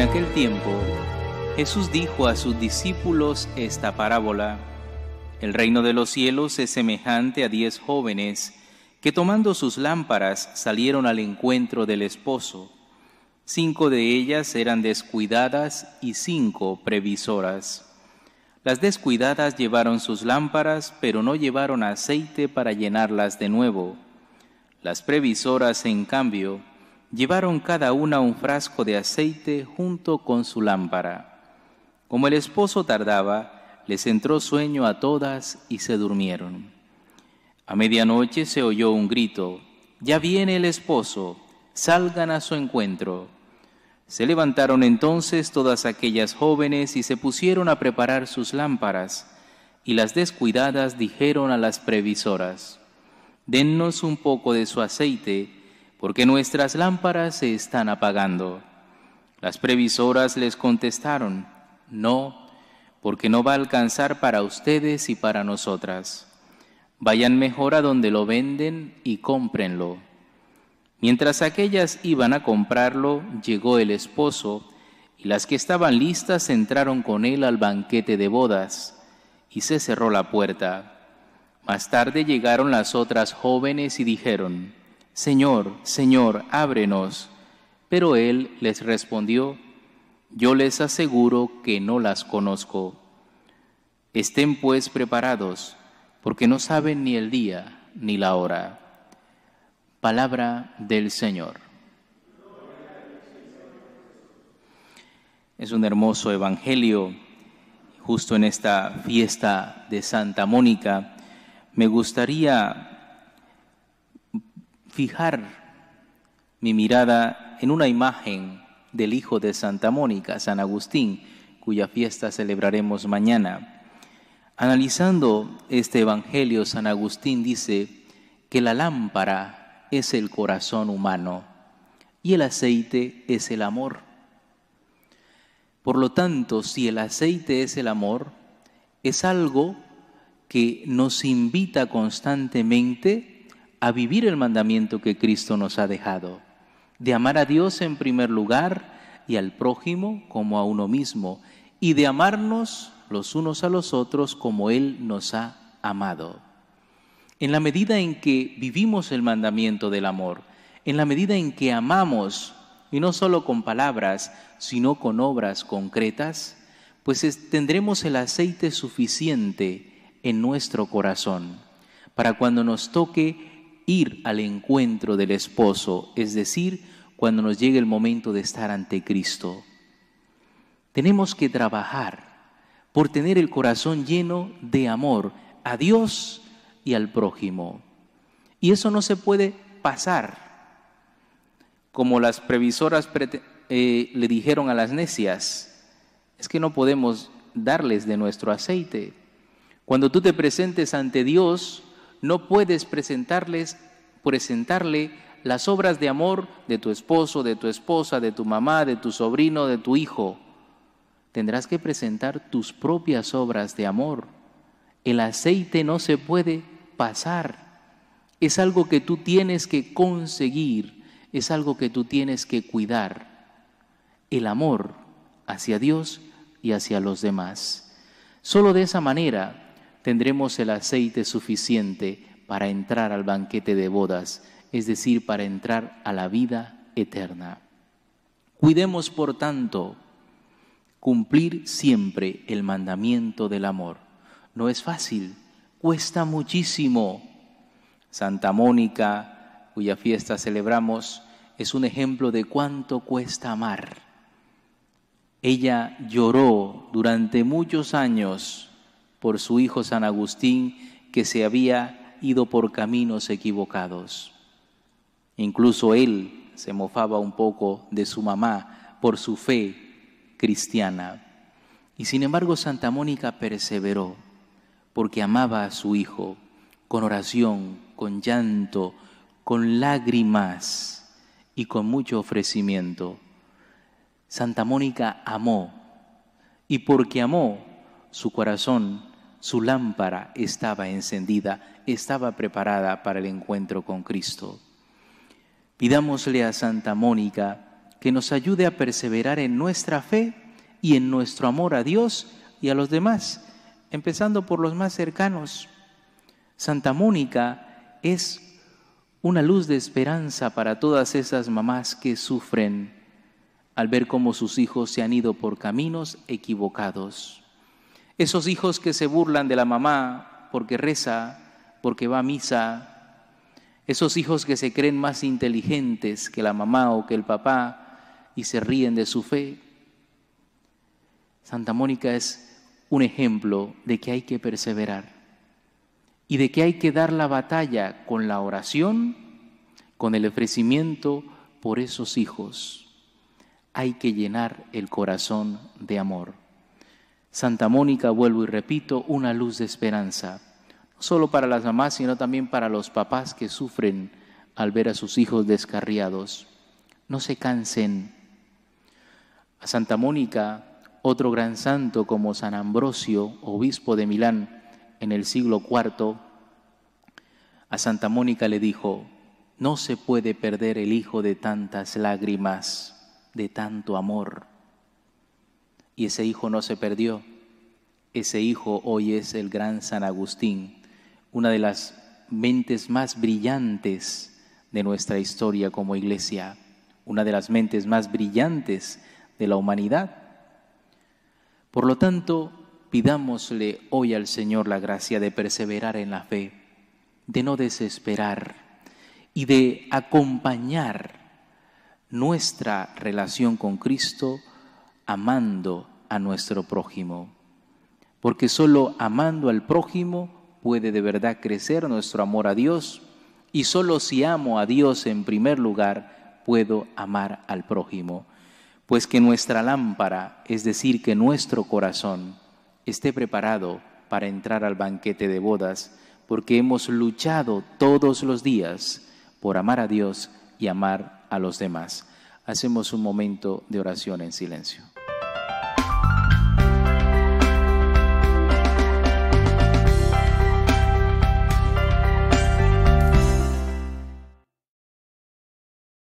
En aquel tiempo, Jesús dijo a sus discípulos esta parábola. El reino de los cielos es semejante a diez jóvenes que tomando sus lámparas salieron al encuentro del esposo. Cinco de ellas eran descuidadas y cinco previsoras. Las descuidadas llevaron sus lámparas, pero no llevaron aceite para llenarlas de nuevo. Las previsoras, en cambio, llevaron cada una un frasco de aceite junto con su lámpara. Como el esposo tardaba, les entró sueño a todas y se durmieron. A medianoche se oyó un grito, Ya viene el esposo, salgan a su encuentro. Se levantaron entonces todas aquellas jóvenes y se pusieron a preparar sus lámparas, y las descuidadas dijeron a las previsoras, Dennos un poco de su aceite, porque nuestras lámparas se están apagando. Las previsoras les contestaron, no, porque no va a alcanzar para ustedes y para nosotras. Vayan mejor a donde lo venden y cómprenlo. Mientras aquellas iban a comprarlo, llegó el esposo, y las que estaban listas entraron con él al banquete de bodas, y se cerró la puerta. Más tarde llegaron las otras jóvenes y dijeron, Señor, Señor, ábrenos. Pero él les respondió, Yo les aseguro que no las conozco. Estén pues preparados, porque no saben ni el día ni la hora. Palabra del Señor. Es un hermoso evangelio. Justo en esta fiesta de Santa Mónica, me gustaría fijar mi mirada en una imagen del hijo de Santa Mónica, San Agustín, cuya fiesta celebraremos mañana. Analizando este Evangelio, San Agustín dice que la lámpara es el corazón humano y el aceite es el amor. Por lo tanto, si el aceite es el amor, es algo que nos invita constantemente a vivir el mandamiento que Cristo nos ha dejado, de amar a Dios en primer lugar y al prójimo como a uno mismo, y de amarnos los unos a los otros como Él nos ha amado. En la medida en que vivimos el mandamiento del amor, en la medida en que amamos, y no solo con palabras, sino con obras concretas, pues tendremos el aceite suficiente en nuestro corazón para cuando nos toque ir al encuentro del esposo, es decir, cuando nos llegue el momento de estar ante Cristo. Tenemos que trabajar por tener el corazón lleno de amor a Dios y al prójimo. Y eso no se puede pasar, como las previsoras eh, le dijeron a las necias, es que no podemos darles de nuestro aceite. Cuando tú te presentes ante Dios, no puedes presentarles, presentarle las obras de amor de tu esposo, de tu esposa, de tu mamá, de tu sobrino, de tu hijo. Tendrás que presentar tus propias obras de amor. El aceite no se puede pasar. Es algo que tú tienes que conseguir, es algo que tú tienes que cuidar. El amor hacia Dios y hacia los demás. Solo de esa manera tendremos el aceite suficiente para entrar al banquete de bodas, es decir, para entrar a la vida eterna. Cuidemos, por tanto, cumplir siempre el mandamiento del amor. No es fácil, cuesta muchísimo. Santa Mónica, cuya fiesta celebramos, es un ejemplo de cuánto cuesta amar. Ella lloró durante muchos años por su hijo San Agustín, que se había ido por caminos equivocados. Incluso él se mofaba un poco de su mamá por su fe cristiana. Y sin embargo Santa Mónica perseveró porque amaba a su hijo con oración, con llanto, con lágrimas y con mucho ofrecimiento. Santa Mónica amó y porque amó, su corazón su lámpara estaba encendida, estaba preparada para el encuentro con Cristo. Pidámosle a Santa Mónica que nos ayude a perseverar en nuestra fe y en nuestro amor a Dios y a los demás, empezando por los más cercanos. Santa Mónica es una luz de esperanza para todas esas mamás que sufren al ver cómo sus hijos se han ido por caminos equivocados. Esos hijos que se burlan de la mamá porque reza, porque va a misa. Esos hijos que se creen más inteligentes que la mamá o que el papá y se ríen de su fe. Santa Mónica es un ejemplo de que hay que perseverar y de que hay que dar la batalla con la oración, con el ofrecimiento por esos hijos. Hay que llenar el corazón de amor. Santa Mónica, vuelvo y repito, una luz de esperanza, no solo para las mamás, sino también para los papás que sufren al ver a sus hijos descarriados. No se cansen. A Santa Mónica, otro gran santo como San Ambrosio, obispo de Milán en el siglo IV, a Santa Mónica le dijo, no se puede perder el hijo de tantas lágrimas, de tanto amor y ese hijo no se perdió. Ese hijo hoy es el gran San Agustín, una de las mentes más brillantes de nuestra historia como iglesia, una de las mentes más brillantes de la humanidad. Por lo tanto, pidámosle hoy al Señor la gracia de perseverar en la fe, de no desesperar y de acompañar nuestra relación con Cristo amando a nuestro prójimo, porque solo amando al prójimo puede de verdad crecer nuestro amor a Dios y solo si amo a Dios en primer lugar puedo amar al prójimo, pues que nuestra lámpara, es decir, que nuestro corazón esté preparado para entrar al banquete de bodas, porque hemos luchado todos los días por amar a Dios y amar a los demás. Hacemos un momento de oración en silencio.